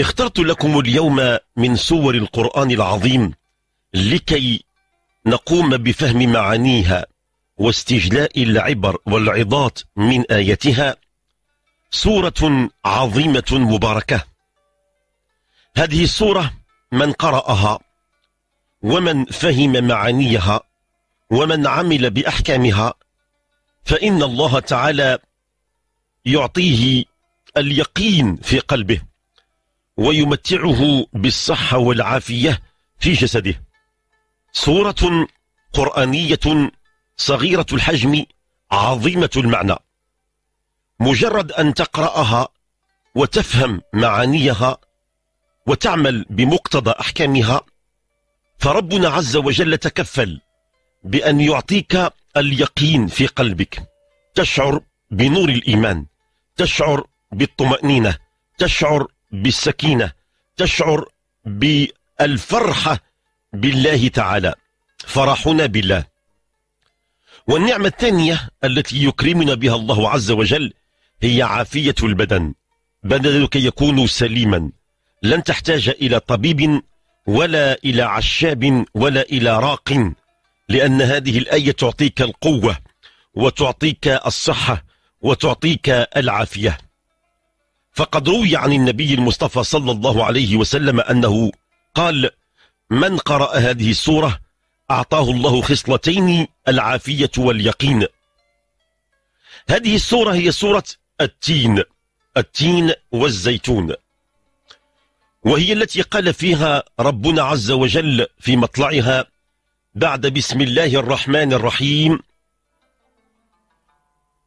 اخترت لكم اليوم من سور القرآن العظيم لكي نقوم بفهم معانيها واستجلاء العبر والعظات من آيتها سورة عظيمة مباركة هذه السورة من قرأها ومن فهم معانيها ومن عمل بأحكامها فإن الله تعالى يعطيه اليقين في قلبه ويمتعه بالصحة والعافية في جسده سورة قرآنية صغيرة الحجم عظيمة المعنى مجرد أن تقرأها وتفهم معانيها وتعمل بمقتضى أحكامها فربنا عز وجل تكفل بأن يعطيك اليقين في قلبك تشعر بنور الإيمان تشعر بالطمأنينة تشعر بالسكينة تشعر بالفرحة بالله تعالى فرحنا بالله والنعمة الثانية التي يكرمنا بها الله عز وجل هي عافية البدن بدنك يكون سليما لن تحتاج إلى طبيب ولا إلى عشاب ولا إلى راق لأن هذه الآية تعطيك القوة وتعطيك الصحة وتعطيك العافية فقد روي عن النبي المصطفى صلى الله عليه وسلم أنه قال من قرأ هذه السورة أعطاه الله خصلتين العافية واليقين هذه السورة هي سورة التين التين والزيتون وهي التي قال فيها ربنا عز وجل في مطلعها بعد بسم الله الرحمن الرحيم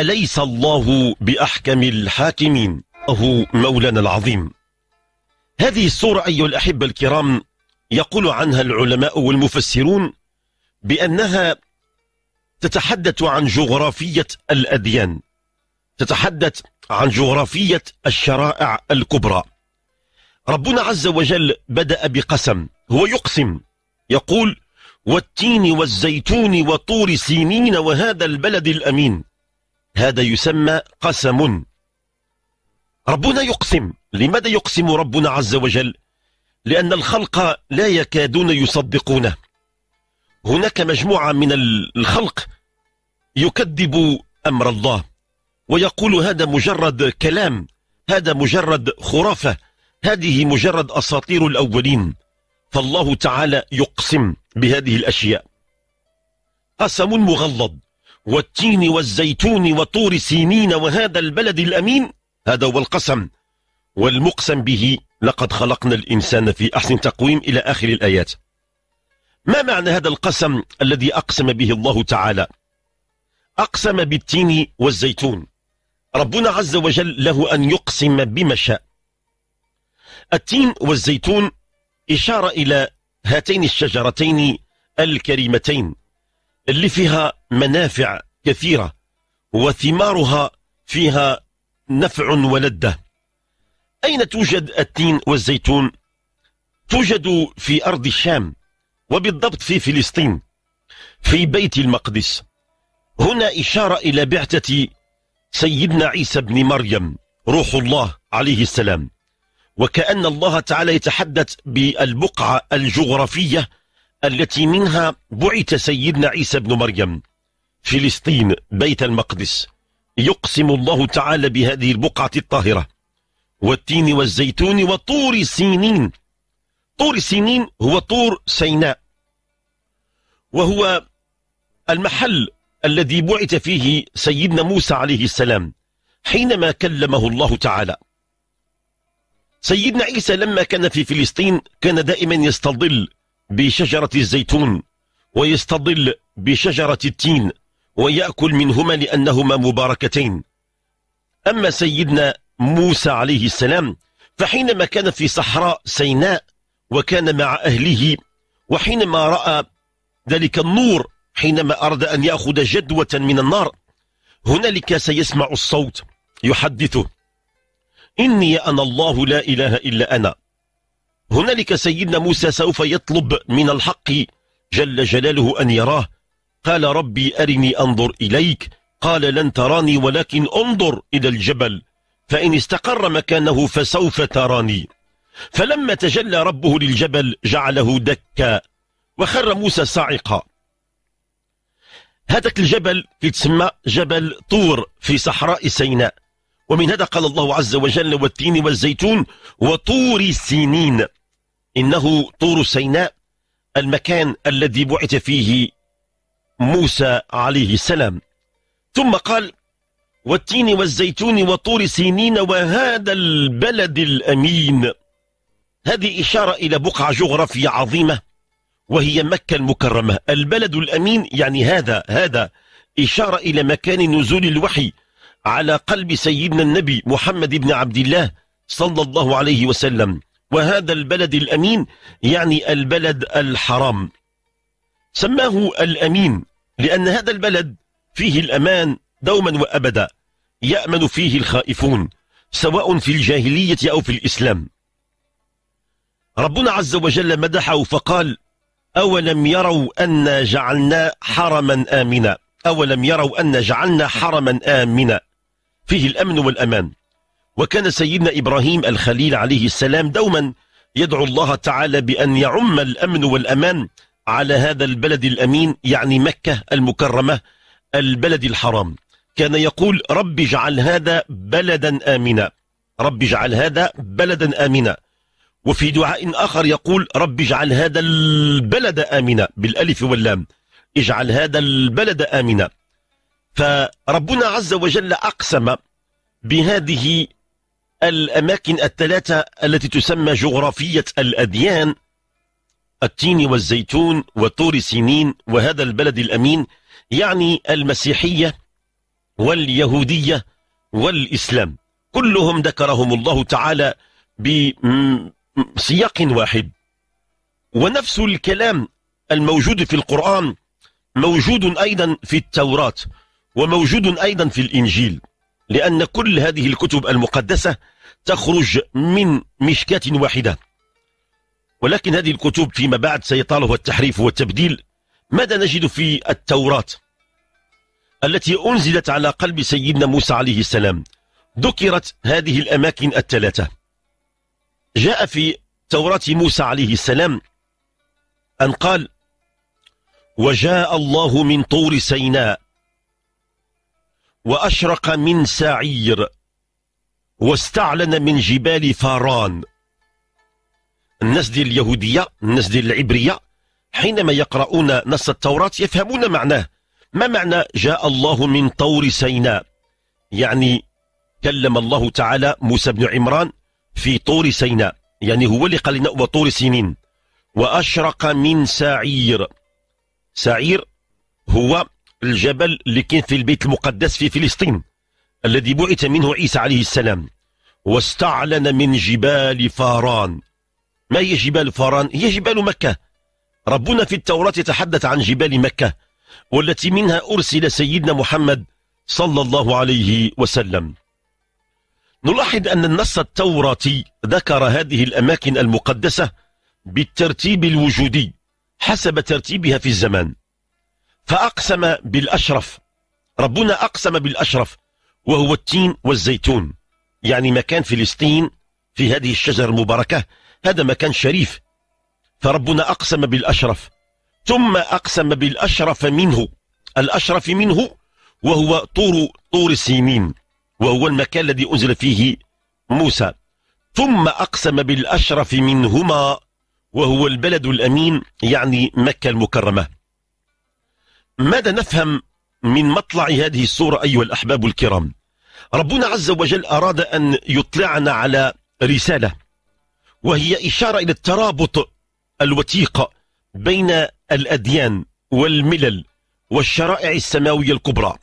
أليس الله بأحكم الحاكمين أهو مولانا العظيم هذه الصورة أيها الأحبة الكرام يقول عنها العلماء والمفسرون بأنها تتحدث عن جغرافية الأديان تتحدث عن جغرافية الشرائع الكبرى ربنا عز وجل بدأ بقسم هو يقسم يقول والتين والزيتون وطور سينين وهذا البلد الأمين هذا يسمى قسم ربنا يقسم لماذا يقسم ربنا عز وجل لأن الخلق لا يكادون يصدقونه هناك مجموعة من الخلق يكذب أمر الله ويقول هذا مجرد كلام هذا مجرد خرافة هذه مجرد أساطير الأولين فالله تعالى يقسم بهذه الأشياء قسم مغلظ والتين والزيتون وطور سينين وهذا البلد الأمين هذا هو القسم والمقسم به لقد خلقنا الإنسان في أحسن تقويم إلى آخر الآيات ما معنى هذا القسم الذي أقسم به الله تعالى أقسم بالتين والزيتون ربنا عز وجل له أن يقسم بما شاء التين والزيتون إشارة إلى هاتين الشجرتين الكريمتين اللي فيها منافع كثيرة وثمارها فيها نفع ولذة أين توجد التين والزيتون؟ توجد في أرض الشام وبالضبط في فلسطين في بيت المقدس هنا إشارة إلى بعثة سيدنا عيسى بن مريم روح الله عليه السلام وكأن الله تعالى يتحدث بالبقعة الجغرافية التي منها بعث سيدنا عيسى بن مريم فلسطين بيت المقدس يقسم الله تعالى بهذه البقعة الطاهرة والتين والزيتون وطور سينين طور سينين هو طور سيناء وهو المحل الذي بعث فيه سيدنا موسى عليه السلام حينما كلمه الله تعالى سيدنا عيسى لما كان في فلسطين كان دائما يستظل بشجرة الزيتون ويستظل بشجرة التين ويأكل منهما لأنهما مباركتين أما سيدنا موسى عليه السلام فحينما كان في صحراء سيناء وكان مع أهله وحينما رأى ذلك النور حينما أراد أن يأخذ جدوة من النار هنالك سيسمع الصوت يحدثه إني أنا الله لا إله إلا أنا هنالك سيدنا موسى سوف يطلب من الحق جل جلاله أن يراه قال ربي أرني أنظر إليك قال لن تراني ولكن انظر إلى الجبل فإن استقر مكانه فسوف تراني فلما تجلى ربه للجبل جعله دكا وخر موسى صاعقا هذاك الجبل يتسمى جبل طور في صحراء سيناء ومن هذا قال الله عز وجل والتين والزيتون وطور سينين إنه طور سيناء المكان الذي بعث فيه موسى عليه السلام ثم قال والتين والزيتون وطور سينين وهذا البلد الأمين هذه إشارة إلى بقعة جغرافية عظيمة وهي مكة المكرمة البلد الأمين يعني هذا هذا إشارة إلى مكان نزول الوحي على قلب سيدنا النبي محمد بن عبد الله صلى الله عليه وسلم وهذا البلد الأمين يعني البلد الحرام سماه الأمين لأن هذا البلد فيه الأمان دوما وأبدا يأمن فيه الخائفون سواء في الجاهلية أو في الإسلام ربنا عز وجل مدحه فقال أولم يروا أن جعلنا حرما آمنا أولم يروا أن جعلنا حرما آمنا فيه الأمن والأمان وكان سيدنا إبراهيم الخليل عليه السلام دوما يدعو الله تعالى بأن يعم الأمن والأمان على هذا البلد الأمين يعني مكة المكرمة البلد الحرام كان يقول رب اجعل هذا بلدا آمنا رب اجعل هذا بلدا آمنا وفي دعاء آخر يقول رب اجعل هذا البلد آمنا بالألف واللام اجعل هذا البلد آمنا فربنا عز وجل أقسم بهذه الأماكن الثلاثة التي تسمى جغرافية الأديان التين والزيتون وطور سينين وهذا البلد الأمين يعني المسيحية واليهودية والإسلام كلهم ذكرهم الله تعالى بسياق واحد ونفس الكلام الموجود في القرآن موجود أيضا في التوراة وموجود أيضا في الإنجيل لأن كل هذه الكتب المقدسة تخرج من مشكاة واحدة ولكن هذه الكتب فيما بعد سيطالها التحريف والتبديل ماذا نجد في التوراة التي أنزلت على قلب سيدنا موسى عليه السلام ذكرت هذه الأماكن الثلاثة جاء في توراة موسى عليه السلام أن قال وجاء الله من طور سيناء وأشرق من سعير واستعلن من جبال فاران الناس دي اليهودية الناس دي العبرية حينما يقرؤون نص التوراة يفهمون معناه ما معنى جاء الله من طور سيناء يعني كلم الله تعالى موسى بن عمران في طور سيناء يعني هو اللي قال لنا وطور سنين وأشرق من سعير سعير هو الجبل اللي كان في البيت المقدس في فلسطين الذي بعث منه عيسى عليه السلام واستعلن من جبال فاران ما هي جبال فاران هي جبال مكة ربنا في التوراة يتحدث عن جبال مكة والتي منها أرسل سيدنا محمد صلى الله عليه وسلم نلاحظ أن النص التوراتي ذكر هذه الأماكن المقدسة بالترتيب الوجودي حسب ترتيبها في الزمان فأقسم بالأشرف ربنا أقسم بالأشرف وهو التين والزيتون يعني مكان فلسطين في هذه الشجرة المباركة هذا مكان شريف فربنا أقسم بالأشرف ثم أقسم بالأشرف منه الأشرف منه وهو طور طور سينين وهو المكان الذي أنزل فيه موسى ثم أقسم بالأشرف منهما وهو البلد الأمين يعني مكة المكرمة ماذا نفهم من مطلع هذه الصورة أيها الأحباب الكرام ربنا عز وجل أراد أن يطلعنا على رسالة وهي إشارة إلى الترابط الوثيق بين الأديان والملل والشرائع السماوية الكبرى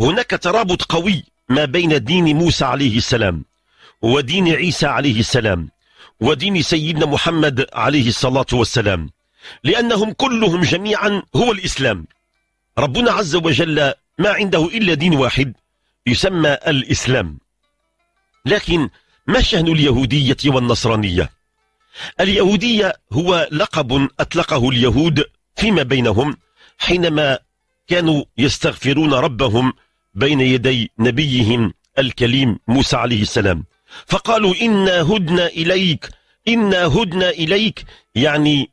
هناك ترابط قوي ما بين دين موسى عليه السلام ودين عيسى عليه السلام ودين سيدنا محمد عليه الصلاة والسلام لأنهم كلهم جميعا هو الإسلام ربنا عز وجل ما عنده إلا دين واحد يسمى الإسلام لكن ما شأن اليهودية والنصرانية؟ اليهودية هو لقب أطلقه اليهود فيما بينهم حينما كانوا يستغفرون ربهم بين يدي نبيهم الكليم موسى عليه السلام فقالوا إنا هدنا إليك إنا هدنا إليك يعني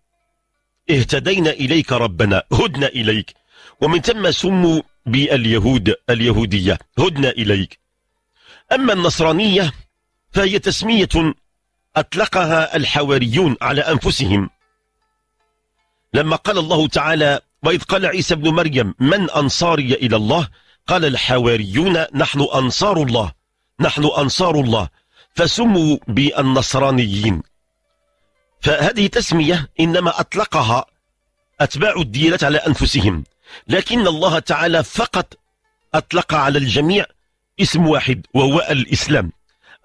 اهتدينا إليك ربنا هدنا إليك ومن ثم سموا باليهود اليهودية هدنا إليك أما النصرانية فهي تسمية أطلقها الحواريون على أنفسهم لما قال الله تعالى وإذ قال عيسى ابن مريم من أنصاري إلى الله قال الحواريون نحن أنصار الله نحن أنصار الله فسموا بالنصرانيين فهذه تسمية إنما أطلقها أتباع الديانات على أنفسهم لكن الله تعالى فقط أطلق على الجميع اسم واحد وهو الإسلام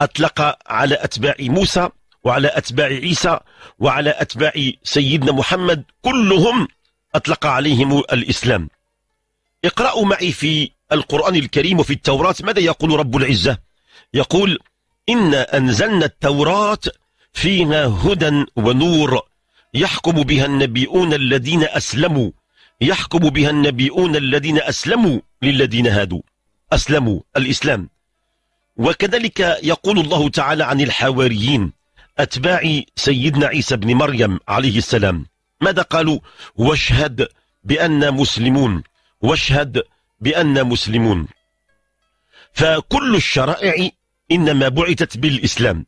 أطلق على أتباع موسى وعلى أتباع عيسى وعلى أتباع سيدنا محمد كلهم أطلق عليهم الإسلام اقرأوا معي في القرآن الكريم وفي التوراة ماذا يقول رب العزة يقول إنا أنزلنا التوراة فيها هدى ونور يحكم بها النبيون الذين أسلموا يحكم بها النبيون الذين أسلموا للذين هادوا أسلموا الإسلام وكذلك يقول الله تعالى عن الحواريين أتباع سيدنا عيسى بن مريم عليه السلام ماذا قالوا واشهد بأن مسلمون واشهد بأن مسلمون فكل الشرائع إنما بعثت بالإسلام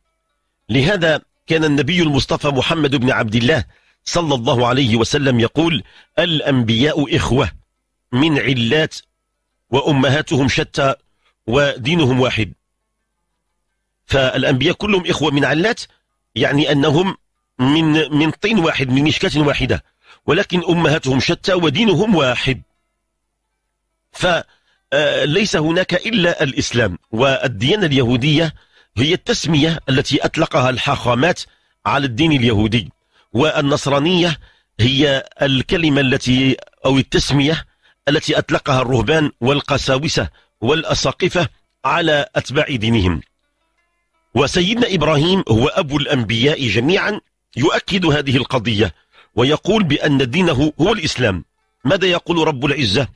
لهذا كان النبي المصطفى محمد بن عبد الله صلى الله عليه وسلم يقول الأنبياء إخوة من علات وأمهاتهم شتى ودينهم واحد فالأنبياء كلهم إخوة من علات يعني أنهم من من طين واحد من مشكاة واحدة ولكن أمهاتهم شتى ودينهم واحد فليس آه، هناك إلا الإسلام والديانة اليهودية هي التسمية التي أطلقها الحاخامات على الدين اليهودي والنصرانية هي الكلمة التي أو التسمية التي أطلقها الرهبان والقساوسة والأساقفة على أتباع دينهم وسيدنا إبراهيم هو أبو الأنبياء جميعا يؤكد هذه القضية ويقول بأن دينه هو الإسلام ماذا يقول رب العزة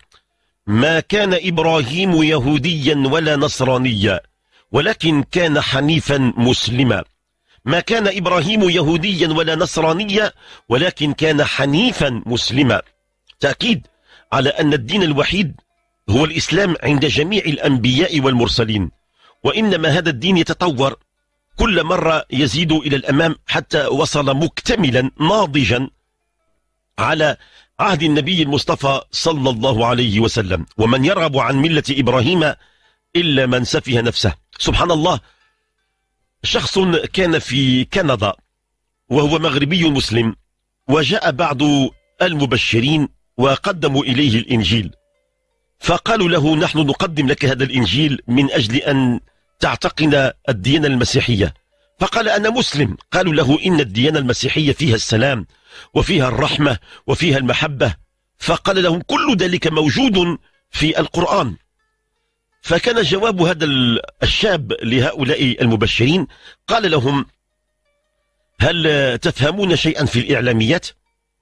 ما كان إبراهيم يهوديا ولا نصرانيا ولكن كان حنيفا مسلما ما كان إبراهيم يهوديا ولا نصرانيا ولكن كان حنيفا مسلما تأكيد على أن الدين الوحيد هو الإسلام عند جميع الأنبياء والمرسلين وإنما هذا الدين يتطور كل مرة يزيد إلى الأمام حتى وصل مكتملا ناضجا على عهد النبي المصطفى صلى الله عليه وسلم ومن يرغب عن ملة إبراهيم إلا من سفه نفسه سبحان الله شخص كان في كندا وهو مغربي مسلم وجاء بعض المبشرين وقدموا إليه الإنجيل فقالوا له نحن نقدم لك هذا الإنجيل من أجل أن تعتقد الديانة المسيحية فقال أنا مسلم قالوا له إن الديانة المسيحية فيها السلام وفيها الرحمة وفيها المحبة فقال لهم كل ذلك موجود في القرآن فكان جواب هذا الشاب لهؤلاء المبشرين قال لهم هل تفهمون شيئا في الإعلاميات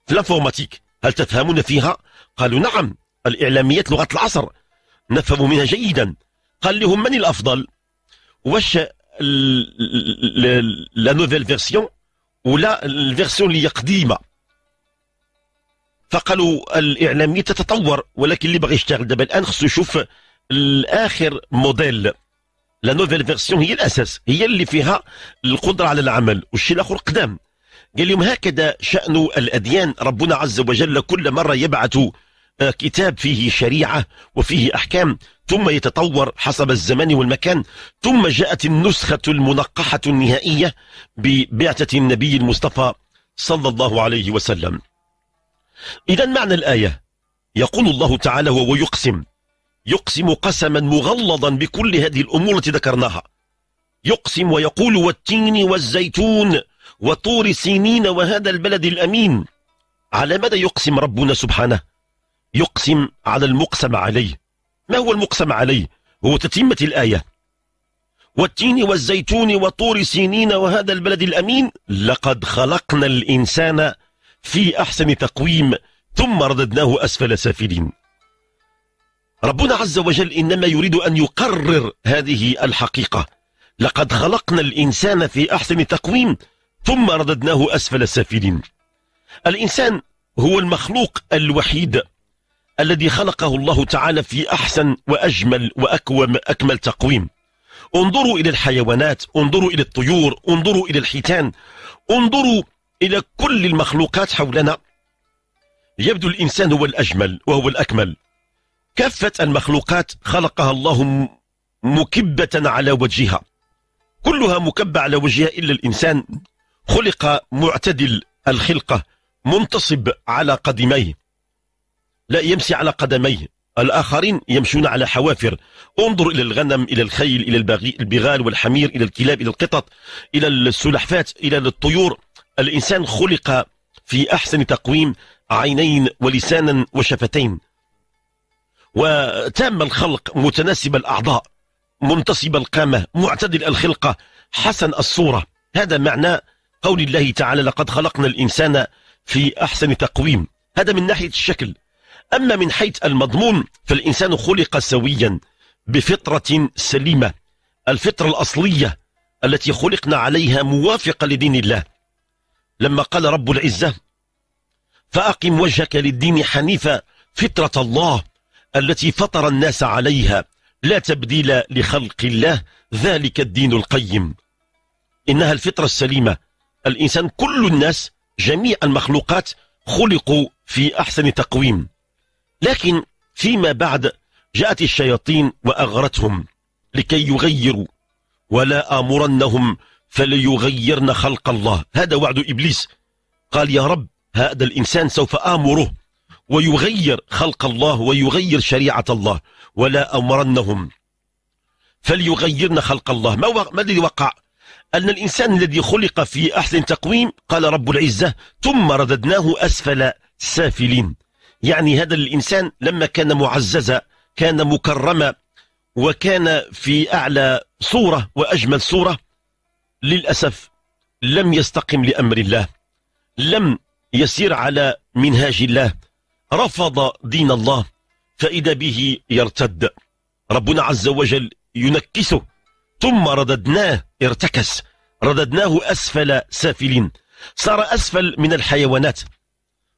في الانفورماتيك هل تفهمون فيها قالوا نعم الإعلاميات لغة العصر نفهم منها جيدا قال لهم من الأفضل واش لا نوفيل فيرسيون ولا الفيرسيون اللي قديمه فقالوا الاعلاميه تتطور ولكن اللي باغي يشتغل دابا الان خصو يشوف الاخر موديل لا نوفيل فيرسيون هي الاساس هي اللي فيها القدره على العمل والشيء الاخر قدام قال لهم هكذا شان الاديان ربنا عز وجل كل مره يبعث آه، كتاب فيه شريعه وفيه احكام ثم يتطور حسب الزمان والمكان ثم جاءت النسخه المنقحه النهائيه ببعثه النبي المصطفى صلى الله عليه وسلم اذا معنى الايه يقول الله تعالى وهو يقسم يقسم قسما مغلظا بكل هذه الأمور التي ذكرناها يقسم ويقول والتين والزيتون وطور سينين وهذا البلد الأمين على ماذا يقسم ربنا سبحانه يقسم على المقسم عليه ما هو المقسم عليه هو تتمة الآية والتين والزيتون وطور سينين وهذا البلد الأمين لقد خلقنا الإنسان في أحسن تقويم ثم رددناه أسفل سافلين ربنا عز وجل إنما يريد أن يقرر هذه الحقيقة لقد خلقنا الإنسان في أحسن تقويم ثم رددناه أسفل سافلين الإنسان هو المخلوق الوحيد الذي خلقه الله تعالى في أحسن وأجمل وأكوم أكمل تقويم انظروا إلى الحيوانات انظروا إلى الطيور انظروا إلى الحيتان انظروا إلى كل المخلوقات حولنا يبدو الإنسان هو الأجمل وهو الأكمل كافة المخلوقات خلقها الله مكبة على وجهها كلها مكبة على وجهها إلا الإنسان خلق معتدل الخلقة منتصب على قدميه لا يمشي على قدميه الآخرين يمشون على حوافر انظر إلى الغنم إلى الخيل إلى البغال والحمير إلى الكلاب إلى القطط إلى السلحفات إلى الطيور الإنسان خلق في أحسن تقويم عينين ولسانا وشفتين وتام الخلق متناسب الأعضاء منتصب القامة معتدل الخلقة حسن الصورة هذا معنى قول الله تعالى لقد خلقنا الإنسان في أحسن تقويم هذا من ناحية الشكل أما من حيث المضمون فالإنسان خلق سويا بفطرة سليمة الفطرة الأصلية التي خلقنا عليها موافقة لدين الله لما قال رب العزة فأقم وجهك للدين حنيفا فطرة الله التي فطر الناس عليها لا تبديل لخلق الله ذلك الدين القيم إنها الفطرة السليمة الإنسان كل الناس جميع المخلوقات خلقوا في أحسن تقويم لكن فيما بعد جاءت الشياطين وأغرتهم لكي يغيروا ولا آمرنهم فليغيرن خلق الله هذا وعد إبليس قال يا رب هذا الإنسان سوف آمره ويغير خلق الله ويغير شريعة الله ولا أمرنهم فليغيرن خلق الله ما, ما الذي وقع أن الإنسان الذي خلق في أحسن تقويم قال رب العزة ثم رددناه أسفل سافلين يعني هذا الإنسان لما كان معززا كان مكرما وكان في أعلى صورة وأجمل صورة للأسف لم يستقم لأمر الله لم يسير على منهاج الله رفض دين الله فإذا به يرتد ربنا عز وجل ينكسه ثم رددناه ارتكس رددناه أسفل سافلين صار أسفل من الحيوانات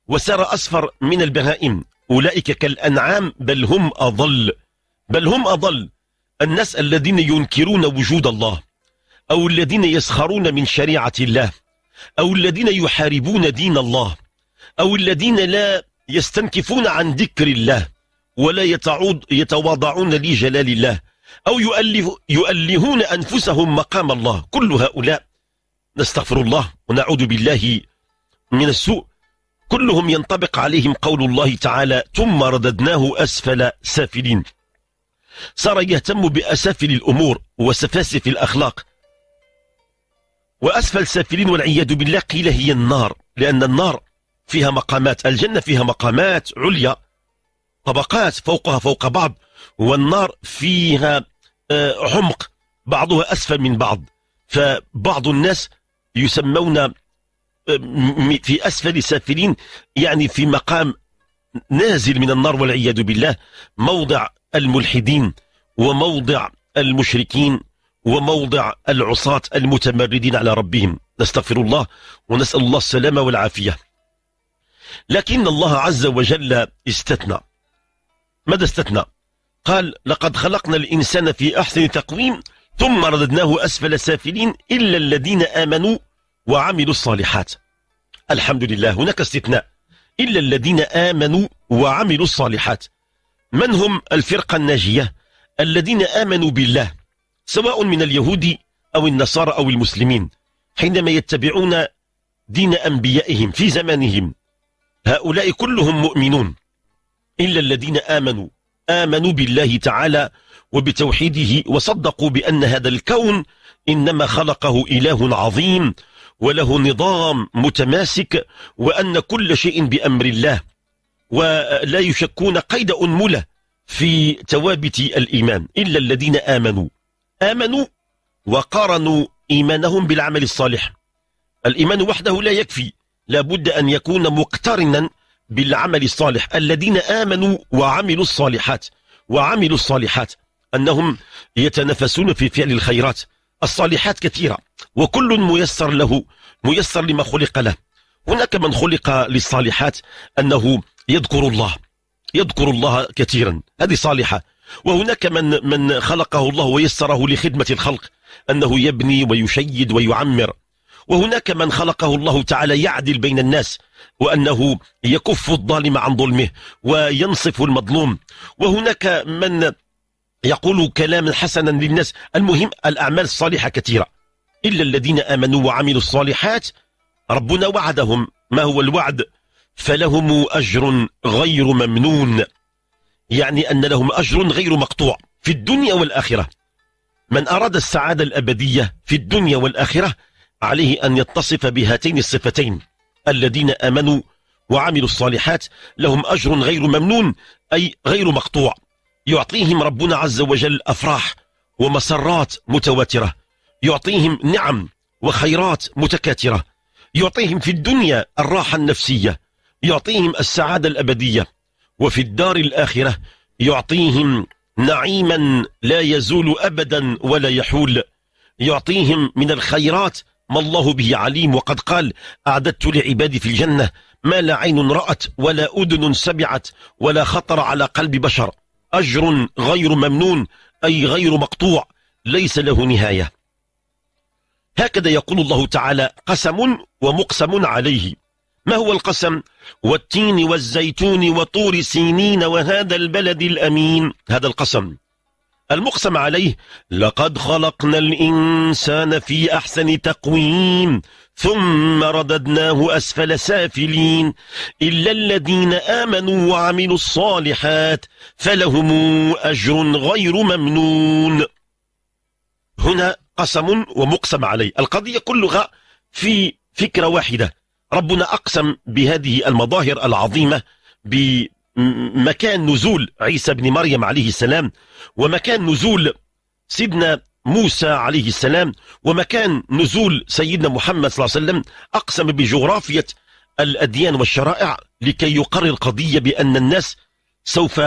وسار أصفر من البهائم أولئك كالأنعام بل هم أضل بل هم أضل الناس الذين ينكرون وجود الله أو الذين يسخرون من شريعة الله أو الذين يحاربون دين الله أو الذين لا يستنكفون عن ذكر الله ولا يتعود يتواضعون لجلال الله أو يؤلف يؤلهون أنفسهم مقام الله كل هؤلاء نستغفر الله ونعوذ بالله من السوء كلهم ينطبق عليهم قول الله تعالى ثم رددناه أسفل سافلين صار يهتم بأسافل الأمور وسفاسف الأخلاق وأسفل سافلين والعياذ بالله قيل هي النار لأن النار فيها مقامات الجنة فيها مقامات عليا طبقات فوقها فوق بعض والنار فيها آه، عمق بعضها أسفل من بعض فبعض الناس يسمون آه، في أسفل سافلين يعني في مقام نازل من النار والعياذ بالله موضع الملحدين وموضع المشركين وموضع العصاة المتمردين على ربهم نستغفر الله ونسأل الله السلامة والعافية لكن الله عز وجل استثنى ماذا استثنى قال لقد خلقنا الإنسان في أحسن تقويم ثم رددناه أسفل سافلين إلا الذين آمنوا وعملوا الصالحات الحمد لله هناك استثناء إلا الذين آمنوا وعملوا الصالحات من هم الفرقة الناجية الذين آمنوا بالله سواء من اليهود أو النصارى أو المسلمين حينما يتبعون دين أنبيائهم في زمانهم هؤلاء كلهم مؤمنون إلا الذين آمنوا آمنوا بالله تعالى وبتوحيده وصدقوا بأن هذا الكون إنما خلقه إله عظيم وله نظام متماسك وأن كل شيء بأمر الله ولا يشكون قيد أنملة في توابت الإيمان إلا الذين آمنوا آمنوا وقارنوا إيمانهم بالعمل الصالح الإيمان وحده لا يكفي لابد أن يكون مقترنا بالعمل الصالح الذين آمنوا وعملوا الصالحات وعملوا الصالحات أنهم يتنافسون في فعل الخيرات الصالحات كثيرة وكل ميسر له ميسر لما خلق له هناك من خلق للصالحات أنه يذكر الله يذكر الله كثيرا هذه صالحة وهناك من من خلقه الله ويسره لخدمة الخلق أنه يبني ويشيد ويعمر وهناك من خلقه الله تعالى يعدل بين الناس وأنه يكف الظالم عن ظلمه وينصف المظلوم وهناك من يقول كلاما حسنا للناس المهم الأعمال الصالحة كثيرة إلا الذين آمنوا وعملوا الصالحات ربنا وعدهم ما هو الوعد فلهم أجر غير ممنون يعني أن لهم أجر غير مقطوع في الدنيا والآخرة من أراد السعادة الأبدية في الدنيا والآخرة عليه أن يتصف بهاتين الصفتين الذين آمنوا وعملوا الصالحات لهم أجر غير ممنون أي غير مقطوع يعطيهم ربنا عز وجل أفراح ومسرات متواترة يعطيهم نعم وخيرات متكاترة يعطيهم في الدنيا الراحة النفسية يعطيهم السعادة الأبدية وفي الدار الآخرة يعطيهم نعيما لا يزول أبدا ولا يحول يعطيهم من الخيرات ما الله به عليم وقد قال أعددت لعبادي في الجنة ما لا عين رأت ولا أذن سمعت ولا خطر على قلب بشر أجر غير ممنون أي غير مقطوع ليس له نهاية هكذا يقول الله تعالى قسم ومقسم عليه ما هو القسم والتين والزيتون وطور سينين وهذا البلد الأمين هذا القسم المقسم عليه لقد خلقنا الإنسان في أحسن تقويم ثم رددناه أسفل سافلين إلا الذين آمنوا وعملوا الصالحات فلهم أجر غير ممنون هنا قسم ومقسم عليه القضية كلها في فكرة واحدة ربنا أقسم بهذه المظاهر العظيمة مكان نزول عيسى بن مريم عليه السلام ومكان نزول سيدنا موسى عليه السلام ومكان نزول سيدنا محمد صلى الله عليه وسلم أقسم بجغرافية الأديان والشرائع لكي يقرر القضية بأن الناس سوف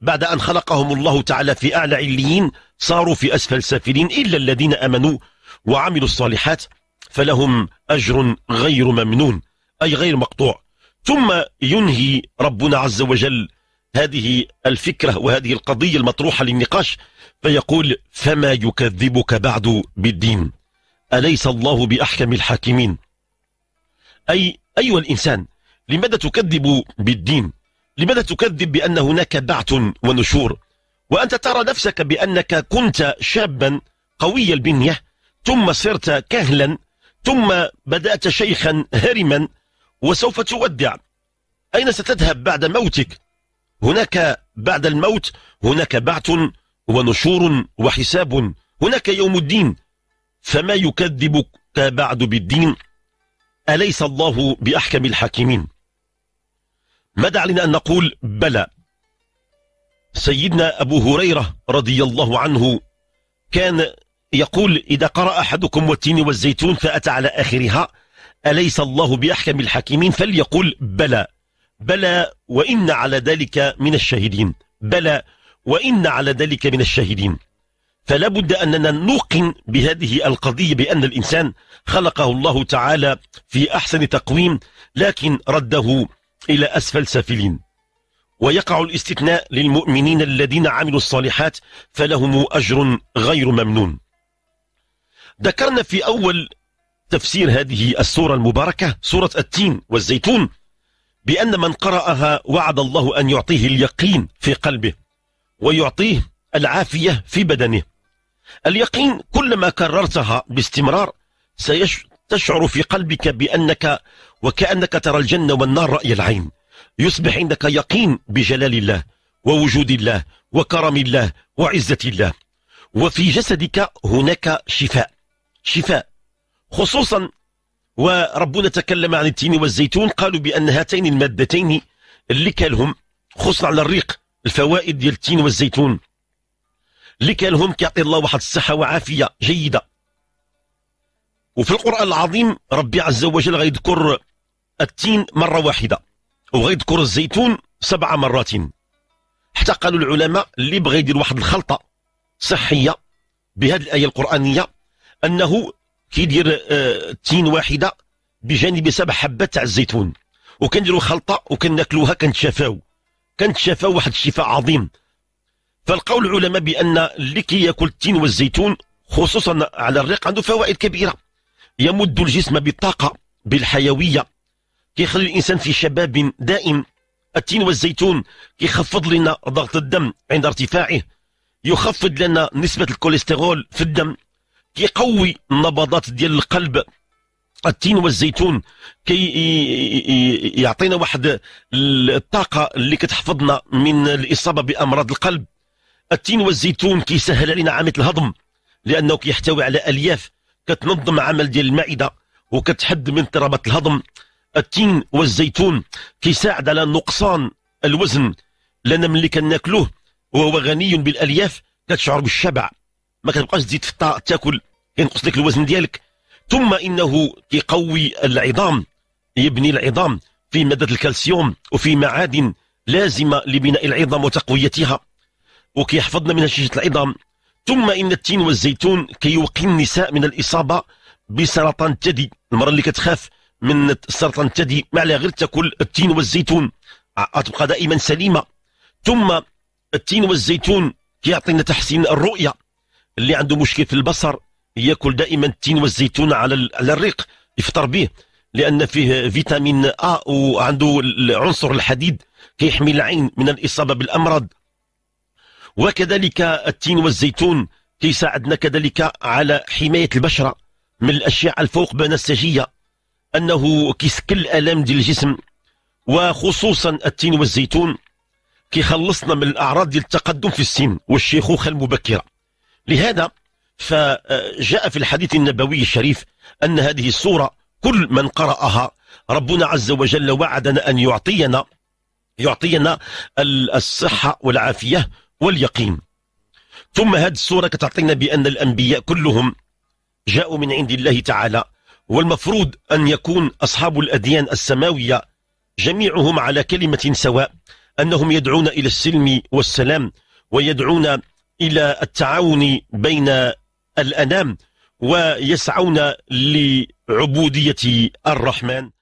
بعد أن خلقهم الله تعالى في أعلى عليين صاروا في أسفل سافلين إلا الذين أمنوا وعملوا الصالحات فلهم أجر غير ممنون أي غير مقطوع ثم ينهي ربنا عز وجل هذه الفكرة وهذه القضية المطروحة للنقاش فيقول فما يكذبك بعد بالدين أليس الله بأحكم الحاكمين أي أيها الإنسان لماذا تكذب بالدين لماذا تكذب بأن هناك بعث ونشور وأنت ترى نفسك بأنك كنت شابا قوي البنية ثم صرت كهلا ثم بدأت شيخا هرما وسوف تودع أين ستذهب بعد موتك هناك بعد الموت هناك بعث ونشور وحساب هناك يوم الدين فما يكذبك بعد بالدين أليس الله بأحكم الحاكمين ماذا علينا أن نقول بلى سيدنا أبو هريرة رضي الله عنه كان يقول إذا قرأ أحدكم والتين والزيتون فأتى على آخرها أليس الله بأحكم الحكيمين فليقل بلى بلى وإن على ذلك من الشاهدين بلى وإن على ذلك من الشاهدين فلا بد أننا نوقن بهذه القضية بأن الإنسان خلقه الله تعالى في أحسن تقويم لكن رده إلى أسفل سافلين ويقع الاستثناء للمؤمنين الذين عملوا الصالحات فلهم أجر غير ممنون ذكرنا في أول تفسير هذه السورة المباركة سورة التين والزيتون بأن من قرأها وعد الله أن يعطيه اليقين في قلبه ويعطيه العافية في بدنه اليقين كلما كررتها باستمرار ستشعر في قلبك بأنك وكأنك ترى الجنة والنار رأي العين يصبح عندك يقين بجلال الله ووجود الله وكرم الله وعزة الله وفي جسدك هناك شفاء شفاء خصوصا وربنا تكلم عن التين والزيتون قالوا بأن هاتين المادتين اللي كالهم خصوصا على الريق الفوائد ديال التين والزيتون اللي كالهم كيعطي الله واحد الصحة وعافية جيدة وفي القرآن العظيم ربي عز وجل غيذكر التين مرة واحدة وغيذكر الزيتون سبع مرات حتى قالوا العلماء اللي بغى يدير واحد الخلطة صحية بهذه الآية القرآنية أنه كيدير آه، تين واحده بجانب سبع حبات تاع الزيتون وكنديروا خلطه وكناكلوها كنتشافاو كنتشافاو واحد الشفاء عظيم فلقاو العلماء بان اللي كياكل التين والزيتون خصوصا على الريق عنده فوائد كبيره يمد الجسم بالطاقه بالحيويه كيخلي الانسان في شباب دائم التين والزيتون كيخفض لنا ضغط الدم عند ارتفاعه يخفض لنا نسبه الكوليسترول في الدم كيقوي النبضات ديال القلب التين والزيتون كي يعطينا واحد الطاقه اللي كتحفظنا من الاصابه بامراض القلب التين والزيتون كيسهل علينا عمليه الهضم لانه كيحتوي على الياف كتنظم عمل ديال المعده وكتحد من اضطرابات الهضم التين والزيتون كيساعد على نقصان الوزن لان ملي كناكلوه وهو غني بالالياف كتشعر بالشبع ما كتبقاش تزيد في تاكل ينقص لك الوزن ديالك ثم انه كيقوي العظام يبني العظام في ماده الكالسيوم وفي معادن لازمه لبناء العظام وتقويتها وكيحفظنا من هشاشه العظام ثم ان التين والزيتون كيوقي النساء من الاصابه بسرطان الثدي المراه اللي كتخاف من سرطان الثدي ما عليها غير تاكل التين والزيتون تبقى دائما سليمه ثم التين والزيتون كيعطينا تحسين الرؤيه اللي عنده مشكل في البصر ياكل دائما التين والزيتون على على الريق يفطر به لان فيه فيتامين ا وعنده عنصر الحديد كيحمي العين من الاصابه بالامراض وكذلك التين والزيتون كيساعدنا كذلك على حمايه البشره من الاشعه الفوق بنسجيه انه كيسكل الالام ديال الجسم وخصوصا التين والزيتون كيخلصنا من الاعراض ديال التقدم في السن والشيخوخه المبكره لهذا فجاء في الحديث النبوي الشريف أن هذه السورة كل من قرأها ربنا عز وجل وعدنا أن يعطينا يعطينا الصحة والعافية واليقين ثم هذه السورة كتعطينا بأن الأنبياء كلهم جاءوا من عند الله تعالى والمفروض أن يكون أصحاب الأديان السماوية جميعهم على كلمة سواء أنهم يدعون إلى السلم والسلام ويدعون إلى التعاون بين الأنام ويسعون لعبودية الرحمن